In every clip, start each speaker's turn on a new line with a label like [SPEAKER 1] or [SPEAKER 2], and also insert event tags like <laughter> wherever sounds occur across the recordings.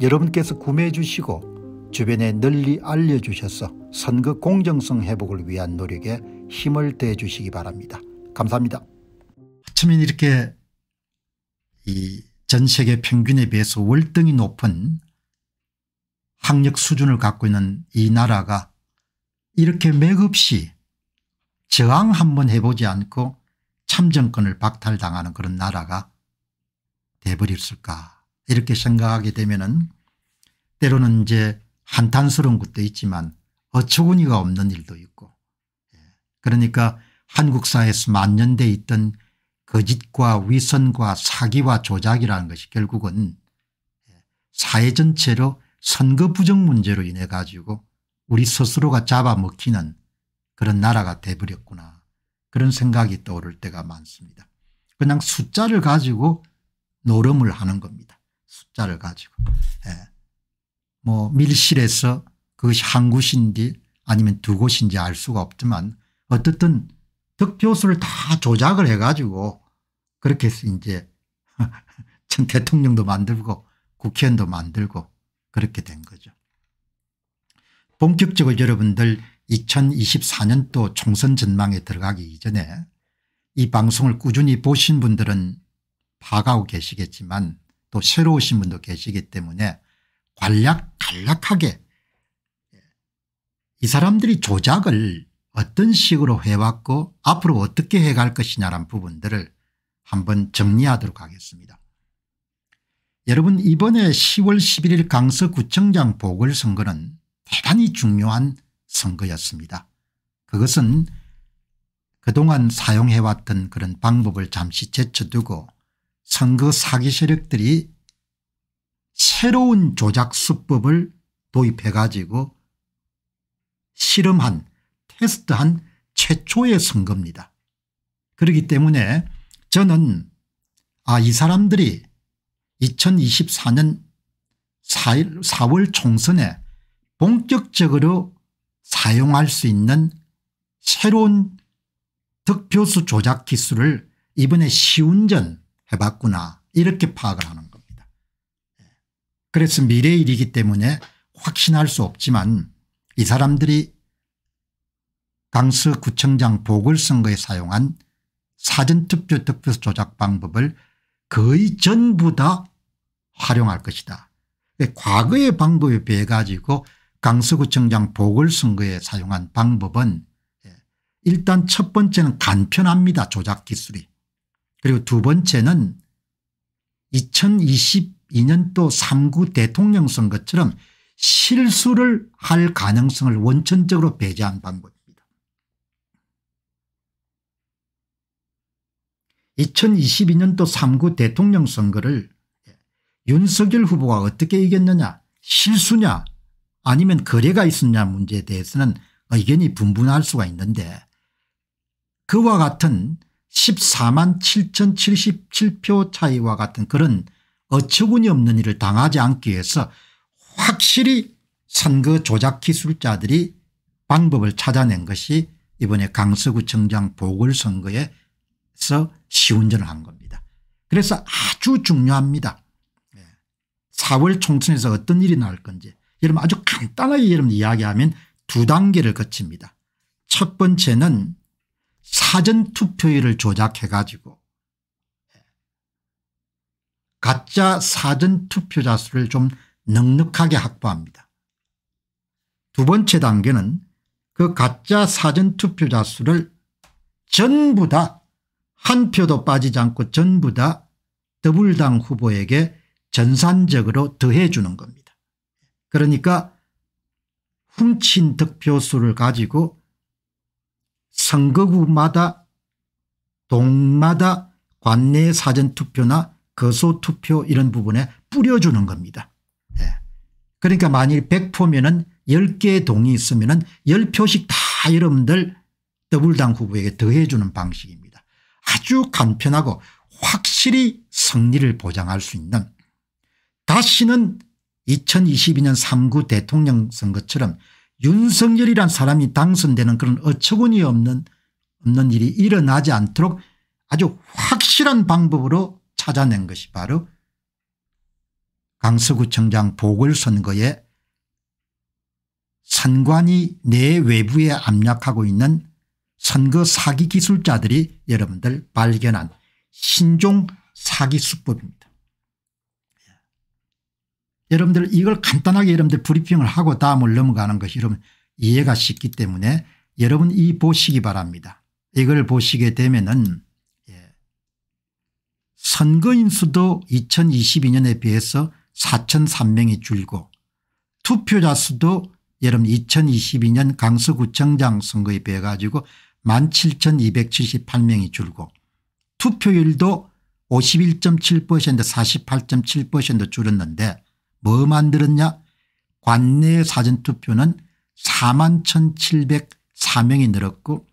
[SPEAKER 1] 여러분께서 구매해 주시고 주변에 널리 알려주셔서 선거 공정성 회복을 위한 노력에 힘을 대해 주시기 바랍니다. 감사합니다. 하천민 이렇게 이 전 세계 평균에 비해서 월등히 높은 학력 수준을 갖고 있는 이 나라가 이렇게 맥없이 저항 한번 해보지 않고 참정권을 박탈당하는 그런 나라가 돼버렸을까 이렇게 생각하게 되면은 때로는 이제 한탄스러운 것도 있지만 어처구니가 없는 일도 있고 예. 그러니까 한국 사회에서 만연돼 있던 거짓과 위선과 사기와 조작이라는 것이 결국은 예, 사회 전체로 선거 부정 문제로 인해 가지고 우리 스스로가 잡아먹히는 그런 나라가 돼버렸구나 그런 생각이 떠오를 때가 많습니다. 그냥 숫자를 가지고 노름을 하는 겁니다. 숫자를 가지고. 예. 뭐 밀실에서 그것이 한 곳인지 아니면 두 곳인지 알 수가 없지만 어떻든 득표수를 다 조작을 해가지고 그렇게 해서 이제 <laughs> 전 대통령도 만들고 국회의원도 만들고 그렇게 된 거죠. 본격적으로 여러분들 2024년도 총선 전망에 들어가기 이전에 이 방송을 꾸준히 보신 분들은 파가고 계시겠지만 또 새로 오신 분도 계시기 때문에 관략 간략하게 이 사람들이 조작을 어떤 식으로 해왔고 앞으로 어떻게 해갈 것이냐란 부분들을 한번 정리하도록 하겠습니다. 여러분 이번에 10월 11일 강서구청장 보궐선거는 대단히 중요한 선거였습니다. 그것은 그동안 사용해왔던 그런 방법을 잠시 제쳐두고 선거 그 사기 세력들이 새로운 조작 수법을 도입해 가지고 실험한 테스트한 최초의 선거입니다. 그렇기 때문에 저는 아 이 사람들이 2024년 4일, 4월 총선에 본격적으로 사용할 수 있는 새로운 득표수 조작 기술을 이번에 시운전 해봤구나 이렇게 파악을 하는 겁니다. 예. 그래서 미래 일이기 때문에 확신할 수 없지만 이 사람들이 강서구청장 보궐선거에 사용한 사전투표 득표 조작 방법을 거의 전부 다 활용할 것이다. 과거의 방법에 비해 가지고 강서구청장 보궐선거에 사용한 방법은 예. 일단 첫 번째는 간편합니다. 조작 기술이. 그리고 두 번째는 2022년도 3구 대통령 선거처럼 실수를 할 가능성을 원천적으로 배제한 방법입니다. 2022년도 3구 대통령 선거를 윤석열 후보가 어떻게 이겼느냐 실수냐 아니면 거래가 있었냐 문제에 대해서는 의견이 분분할 수가 있는데 그와 같은 14만 7,077표 차이와 같은 그런 어처구니 없는 일을 당하지 않기 위해서 확실히 선거 조작 기술자들이 방법을 찾아낸 것이 이번에 강서구청장 보궐선거에서 시운전을 한 겁니다. 그래서 아주 중요합니다. 4월 예. 총선에서 어떤 일이 나올 건지 여러분 아주 간단하게 여러분 이야기하면 두 단계를 거칩니다. 첫 번째는 사전투표율을 조작해 가지고 가짜 사전투표자 수를 좀 넉넉하게 확보합니다. 두 번째 단계는 그 가짜 사전투표자 수를 전부 다 한 표도 빠지지 않고 전부 다 더불당 후보에게 전산적으로 더해 주는 겁니다. 그러니까 훔친 득표수를 가지고 선거구마다 동마다 관내 사전투표나 거소투표 이런 부분에 뿌려주는 겁니다. 예. 그러니까 만일 100표면은 10개의 동이 있으면은 10표씩 다 여러분들 더블당 후보에게 더해주는 방식입니다. 아주 간편하고 확실히 승리를 보장할 수 있는 다시는 2022년 3구 대통령 선거처럼 윤석열이란 사람이 당선되는 그런 어처구니 없는 없는 일이 일어나지 않도록 아주 확실한 방법으로 찾아낸 것이 바로 강서구청장 보궐선거에 선관위 내 외부에 압력하고 있는 선거 사기 기술자들이 여러분들 발견한 신종 사기 수법입니다. 여러분들 이걸 간단하게 여러분들 브리핑을 하고 다음을 넘어가는 것이 여러분 이해가 쉽기 때문에 여러분 이 보시기 바랍니다. 이걸 보시게 되면은 예. 선거인 수도 2022년에 비해서 4 0 0 3명이 줄고 투표자 수도 여러분 2022년 강서구청장 선거에 비해 가지고 17,278명이 줄고 투표율도 51.7% 48.7% 줄었는데 뭐 만들었냐 관내 사전투표는 4만 1704명이 늘었고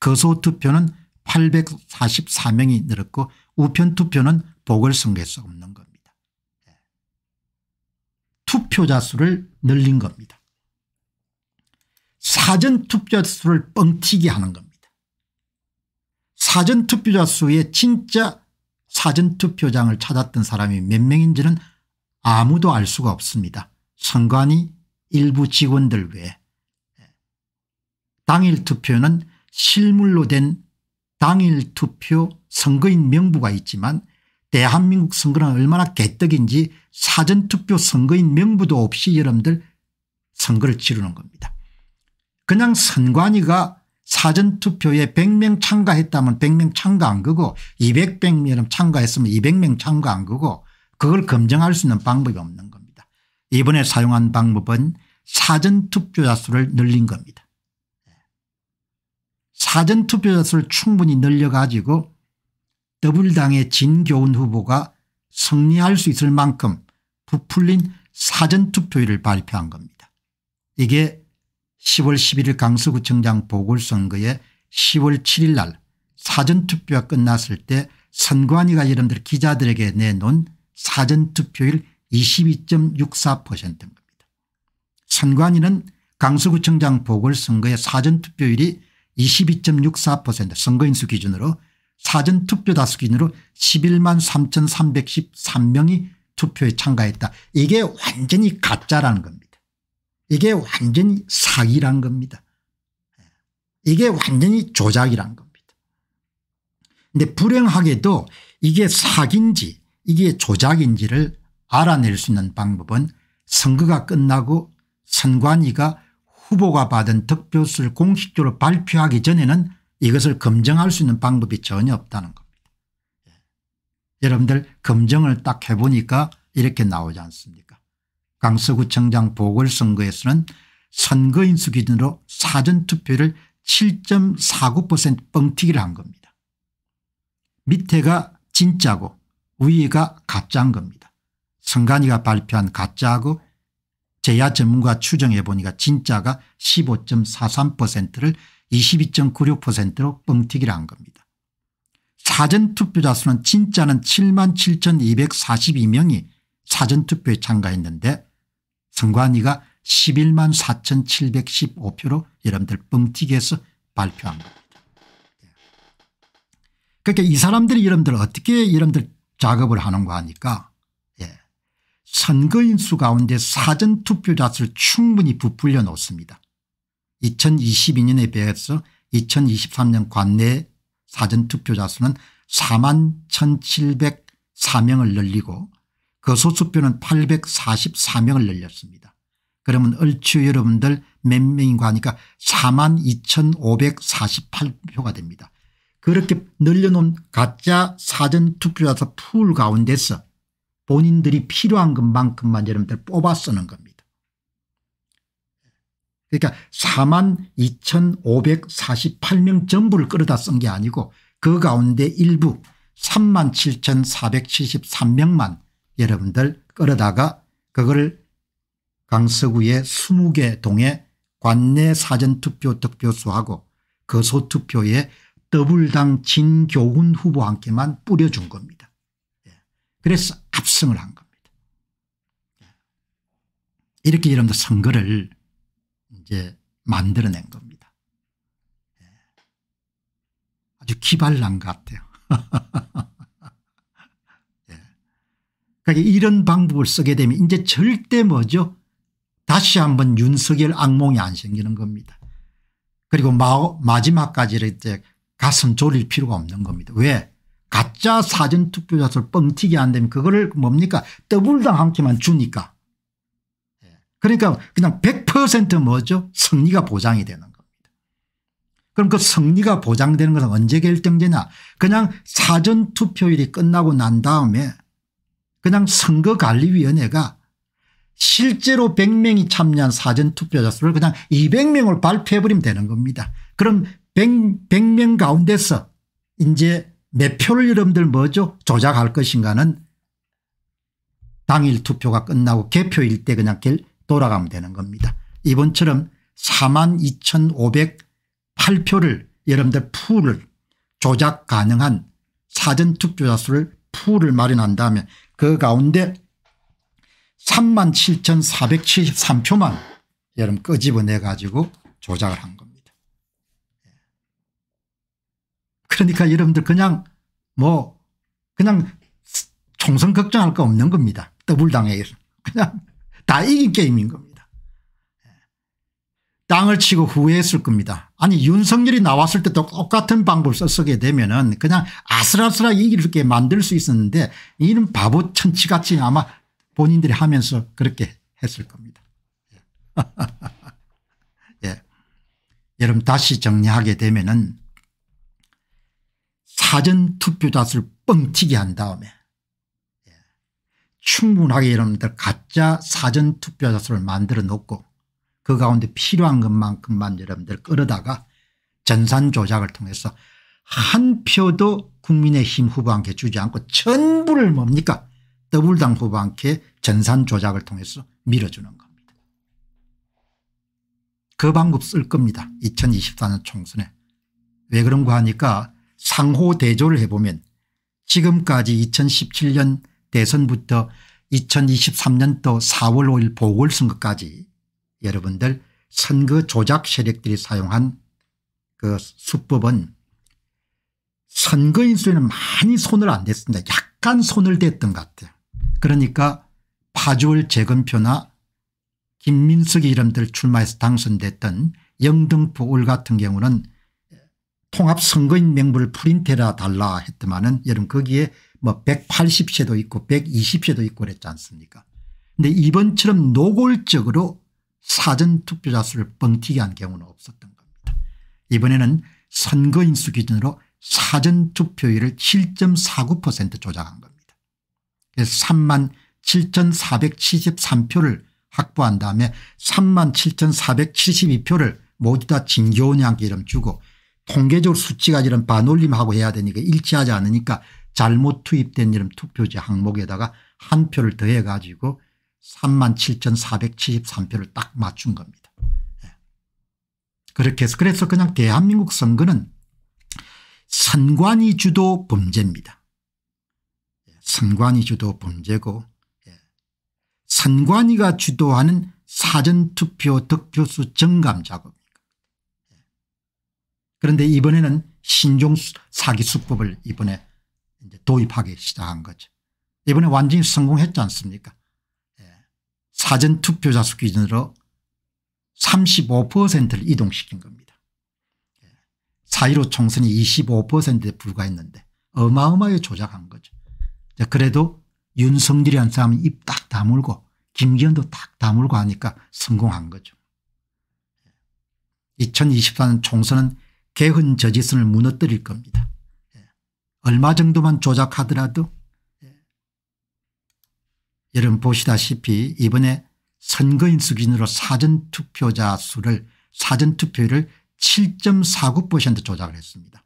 [SPEAKER 1] 거소투표는 844명이 늘었고 우편투표는 보궐선거에서 없는 겁니다. 예. 투표자 수를 늘린 겁니다. 사전투표자 수를 뻥튀기 하는 겁니다. 사전투표자 수에 진짜 사전투표장을 찾았던 사람이 몇 명인지는 아무도 알 수가 없습니다. 선관위 일부 직원들 외에 당일 투표는 실물로 된 당일 투표 선거인 명부가 있지만 대한민국 선거는 얼마나 개떡인지 사전투표 선거인 명부도 없이 여러분들 선거를 치르는 겁니다. 그냥 선관위가 사전투표에 100명 참가했다면 100명 참가한 거고 200명 참가했으면 200명 참가한 거고 그걸 검증할 수 있는 방법이 없는 겁니다. 이번에 사용한 방법은 사전투표자 수를 늘린 겁니다. 사전투표자 수를 충분히 늘려가지고 더블당의 진교훈 후보가 승리할 수 있을 만큼 부풀린 사전투표율을 발표한 겁니다. 이게 10월 11일 강서구청장 보궐선거에 10월 7일 날 사전투표가 끝났을 때 선관위가 여러분들 기자들에게 내놓은 사전투표율 22.64%입니다. 선관위는 강서구청장 보궐선거의 사전투표율이 22.64% 선거인수 기준으로 사전투표 다수 기준으로 11만 3313명이 투표에 참가했다. 이게 완전히 가짜라는 겁니다. 이게 완전히 사기란 겁니다. 이게 완전히 조작이란 겁니다. 근데 불행하게도 이게 사기인지 이게 조작인지를 알아낼 수 있는 방법은 선거가 끝나고 선관위가 후보가 받은 득표수를 공식적으로 발표하기 전에는 이것을 검증할 수 있는 방법이 전혀 없다는 겁니다. 예. 여러분들 검증을 딱 해보니까 이렇게 나오지 않습니까 강서구청장 보궐선거에서는 선거인수 기준으로 사전투표를 7.49% 뻥튀기를 한 겁니다. 밑에가 진짜고 위가 가짜인 겁니다. 성간이가 발표한 가짜고 제야 전문가 추정해 보니까 진짜가 15.43%를 22.96%로 뻥튀기를 한 겁니다. 사전투표자 수는 진짜는 7만 7,242명이 사전투표에 참가했는데 선관위가 11만 4,715표로 여러분들 뻥튀기해서 발표한 겁니다. 그러니까 이 사람들이 여러분들 어떻게 여러분들 작업을 하는 거하니까 예. 선거인 수 가운데 사전투표자 수를 충분히 부풀려 놓습니다. 2022년에 비해서 2023년 관내 사전투표자 수는 4만 1704명을 늘리고 거소수표는 그 844명을 늘렸습니다. 그러면 얼추 여러분들 몇 명인가 하니까 4만 2548표가 됩니다. 그렇게 늘려놓은 가짜 사전투표자서 풀 가운데서 본인들이 필요한 것만큼만 여러분들 뽑아 쓰는 겁니다. 그러니까 4만 2,548명 전부를 끌어다 쓴 게 아니고 그 가운데 일부 3만 7,473명만 여러분들 끌어다가 그걸 강서구의 20개 동에 관내 사전투표 득표수하고 거소투표에 더블당 진교훈 후보와함께만 뿌려준 겁니다. 예. 그래서 압승을 한 겁니다. 예. 이렇게 여러분들 선거를 이제 만들어낸 겁니다. 예. 아주 기발난 것 같아요. <laughs> 그러니까 이런 방법을 쓰게 되면 이제 절대 뭐죠? 다시 한번 윤석열 악몽이 안 생기는 겁니다. 그리고 마, 마지막까지 이렇게 가슴 졸일 필요가 없는 겁니다. 왜 가짜 사전투표자를 뻥튀기 안 되면 그거를 뭡니까 더블당 함께만 주니까 예. 그러니까 그냥 100% 뭐죠 승리가 보장이 되는 겁니다. 그럼 그 승리가 보장되는 것은 언제 결정되냐 그냥 사전투표일이 끝나고 난 다음에 그냥 선거관리위원회가 실제로 100명이 참여한 사전투표자 수를 그냥 200명을 발표해버리면 되는 겁니다. 그럼 100, 명 가운데서 이제 몇 표를 여러분들 뭐죠 조작할 것인가는 당일 투표가 끝나고 개표일 때 그냥 돌아가면 되는 겁니다. 이번처럼 4만 2,508표를 여러분들 풀을 조작 가능한 사전투표자 수를 풀을 마련한 다면그 가운데 3만 7,473표만 여러분 꺼집어내 가지고 조작을 한 겁니다. 그러니까 여러분들 그냥 뭐 그냥 총선 걱정할 거 없는 겁니다. 더블당에서 그냥 다 이긴 게임인 겁니다. 땅을 치고 후회했을 겁니다. 아니 윤석열이 나왔을 때도 똑같은 방법을 쓰게 되면 은 그냥 아슬아슬하게 이렇게 만들 수 있었는데 이런 바보 천치같이 아마 본인들이 하면서 그렇게 했을 겁니다. <laughs> 예. 예. 여러분 다시 정리하게 되면 은 사전투표 자수를 뻥튀기 한 다음에 예. 충분하게 여러분들 가짜 사전투표 자수를 만들어 놓고 그 가운데 필요한 것만큼만 여러분들 끌어다가 전산 조작을 통해서 한 표도 국민의힘 후보한테 주지 않고 전부를 뭡니까 더블당 후보한테 전산 조작을 통해서 밀어주는 겁니다. 그 방법 쓸 겁니다. 2024년 총선에. 왜 그런가 하니까 상호 대조를 해보면 지금까지 2017년 대선부터 2023년도 4월 5일 보궐선거까지 여러분들 선거 조작 세력들이 사용한 그 수법은 선거인수에는 많이 손을 안 댔습니다. 약간 손을 댔던 것 같아요. 그러니까 파주월 재건표나 김민석이 이름들 출마해서 당선됐던 영등포 올 같은 경우는 통합선거인 명부를 프린트해라 달라 했더만은 여러분 거기에 뭐 180세도 있고 120세도 있고 그랬지 않습니까 근데 이번처럼 노골적으로 사전투표자 수를 뻥튀기 한 경우는 없었던 겁니다. 이번에는 선거인 수 기준으로 사전투표율을 7.49% 조작한 겁니다. 그래서 3 7,473표를 확보한 다음에 3 7,472표를 모두 다 진교원양기름 주고 통계적으로 수치가 이런 반올림하고 해야 되니까 일치하지 않으니까 잘못 투입된 이런 투표지 항목에다가 한 표를 더해 가지고 37,473표를 딱 맞춘 겁니다. 예. 그렇게 해서 그래서 그냥 대한민국 선거는 선관위 주도 범죄입니다. 예, 선관위 주도 범죄고 예. 선관위가 주도하는 사전투표 득표수 증감 작업 그런데 이번에는 신종 사기 수법을 이번에 도입하기 시작한 거죠. 이번에 완전히 성공했지 않습니까 예. 사전 투표자 수 기준으로 35%를 이동시킨 겁니다. 예. 4.15 총선이 25%에 불과했는데 어마어마하게 조작한 거죠. 자, 그래도 윤석열이라 사람이 입딱 다물고 김기현도 딱 다물고 하니까 성공한 거죠. 2024년 예. 총선은 개헌 저지선을 무너뜨릴 겁니다. 예. 얼마 정도만 조작하더라도 예. 여러분 보시다시피 이번에 선거인 수준으로 사전투표자 수를 사전투표율을 7.49% 조작을 했습니다.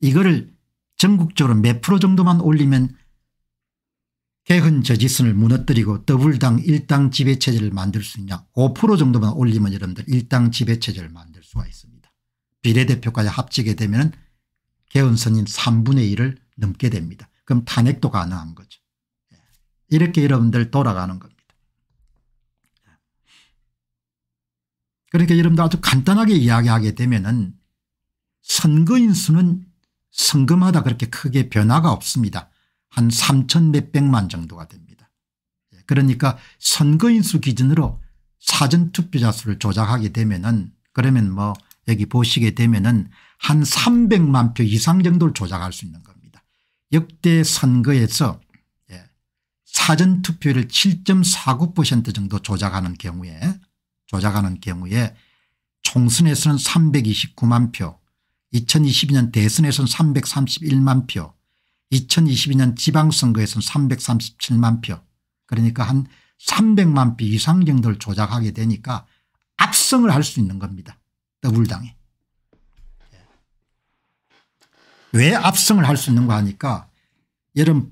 [SPEAKER 1] 이거를 전국적으로 몇 프로 정도만 올리면 개헌 저지선을 무너뜨리고 더블당 일당 지배체제를 만들 수 있냐 5% 정도만 올리면 여러분들 일당 지배체제를 만들 수가 있습니다. 비례대표까지 합치게 되면 개헌선인 3분의 1을 넘게 됩니다. 그럼 탄핵도 가능한 거죠. 예. 이렇게 여러분들 돌아가는 겁니다. 예. 그러니까 여러분들 아주 간단하게 이야기하게 되면 은 선거인 수는 선거마다 그렇게 크게 변화가 없습니다. 한 3천 몇백만 정도가 됩니다. 예. 그러니까 선거인 수 기준으로 사전투표자 수를 조작하게 되면 은 그러면 뭐 여기 보시게 되면은 한 300만 표 이상 정도를 조작할 수 있는 겁니다. 역대 선거에서 예, 사전투표를 7.49% 정도 조작하는 경우에 조작하는 경우에 총선에서는 329만 표 2022년 대선에서는 331만 표 2022년 지방선거에서는 337만 표 그러니까 한 300만 표 이상 정도를 조작하게 되니까 압승을 할 수 있는 겁니다. 더블당해. 예. 왜 압승을 할 수 있는가 하니까 여러분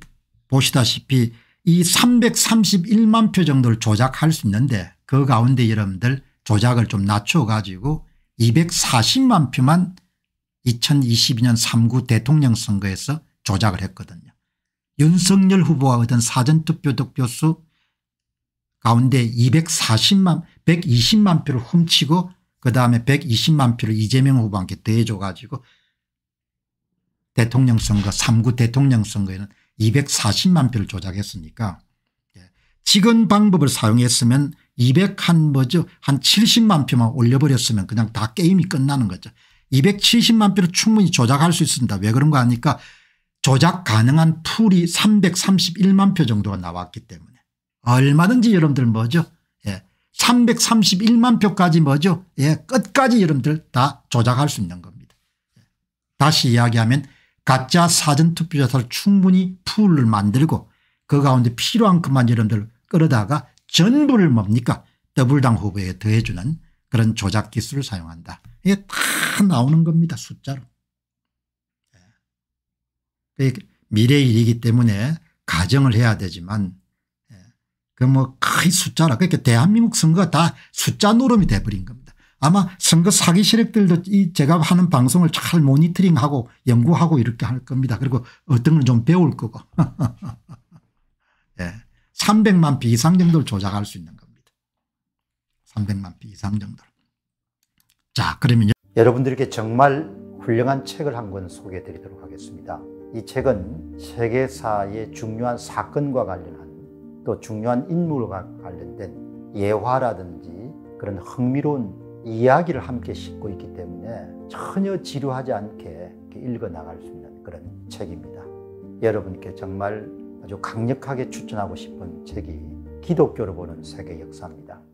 [SPEAKER 1] 보시다시피 이 331만 표 정도를 조작할 수 있는데 그 가운데 여러분들 조작을 좀 낮춰 가지고 240만 표만 2022년 3구 대통령 선거에서 조작을 했거든요. 윤석열 후보가 얻은 사전투표 득표수 가운데 240만 120만 표를 훔치고 그다음에 120만 표를 이재명 후보한테 대줘 가지고 대통령 선거 3구 대통령 선거에는 240만 표를 조작했으니까 직언 예, 방법을 사용했으면 200 한 뭐죠 한 70만 표만 올려버렸으면 그냥 다 게임이 끝나는 거죠. 270만 표를 충분히 조작할 수 있습니다. 왜 그런 거 아니까 조작 가능한 풀이 331만 표 정도가 나왔기 때문에 얼마든지 여러분들 뭐죠 예. 331만 표까지 뭐죠 예 끝까지 여러분들 다 조작할 수 있는 겁니다. 다시 이야기하면 가짜 사전투표자를 충분히 풀을 만들고 그 가운데 필요한 것만 여러분들 끌어다가 전부를 뭡니까 더블당 후보에 더해주는 그런 조작 기술을 사용한다. 이게 다 나오는 겁니다 숫자로. 예. 미래일이기 때문에 가정을 해야 되지만 그뭐큰 숫자라 그러니 대한민국 선거가 다 숫자 노름이 돼버린 겁니다. 아마 선거 사기 세력들도 이 제가 하는 방송을 잘 모니터링하고 연구하고 이렇게 할 겁니다. 그리고 어떤 걸좀 배울 거고. <laughs> 예. 300만 표 이상 정도를 조작할 수 있는 겁니다. 300만 표 이상 정도를. 자 그러면 여러분들에게 정말 훌륭한 책을 한 권 소개해 드리도록 하겠습니다. 이 책은 세계사의 중요한 사건과 관련 또 중요한 인물과 관련된 예화라든지 그런 흥미로운 이야기를 함께 싣고 있기 때문에 전혀 지루하지 않게 읽어 나갈 수 있는 그런 책입니다. 여러분께 정말 아주 강력하게 추천하고 싶은 책이 기독교로 보는 세계 역사입니다.